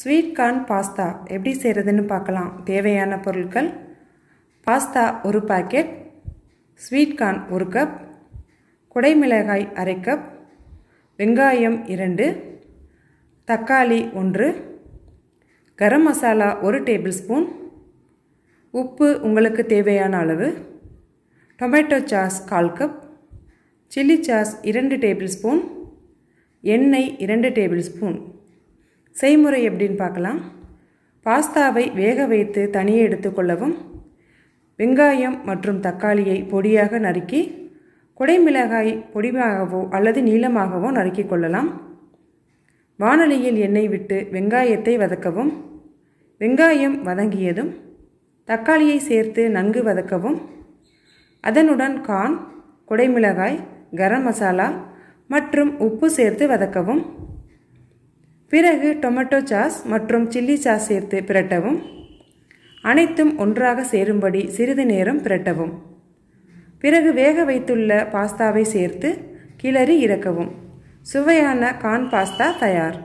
sweet corn pasta எப்படி செய்கிறதுன்னு பார்க்கலாம் தேவையான பொருட்கள் பாஸ்தா ஒரு பாக்கெட் ஸ்வீட் கார்ன் ஒரு கப் குடைமிளகாய் அரை கப் வெங்காயம் இரண்டு தக்காளி ஒன்று கரம் மசாலா ஒரு டேபிள் ஸ்பூன் உப்பு உங்களுக்கு தேவையான அளவு டொமேட்டோ சாஸ் கால் கப் சில்லி சாஸ் இரண்டு டேபிள் ஸ்பூன் எண்ணெய் இரண்டு டேபிள் ஸ்பூன் செய்முறை எப்படின்னு பார்க்கலாம் பாஸ்தாவை வேக வைத்து தனியே எடுத்துக்கொள்ளவும் வெங்காயம் மற்றும் தக்காளியை பொடியாக நறுக்கி குடைமிளகாய் பொடிமாகவோ அல்லது நீளமாகவோ நறுக்கி கொள்ளலாம் வானொலியில் எண்ணெய் விட்டு வெங்காயத்தை வதக்கவும் வெங்காயம் வதங்கியதும் தக்காளியை சேர்த்து நன்கு வதக்கவும் அதனுடன் கான் குடைமிளகாய் கரம் மசாலா மற்றும் உப்பு சேர்த்து வதக்கவும் பிறகு டொமேட்டோ சாஸ் மற்றும் சில்லி சாஸ் சேர்த்து பிரட்டவும் அனைத்தும் ஒன்றாக சேரும்படி சிறிது நேரம் பிரட்டவும் பிறகு வேக வைத்துள்ள பாஸ்தாவை சேர்த்து கிளறி இறக்கவும் சுவையான கான் பாஸ்தா தயார்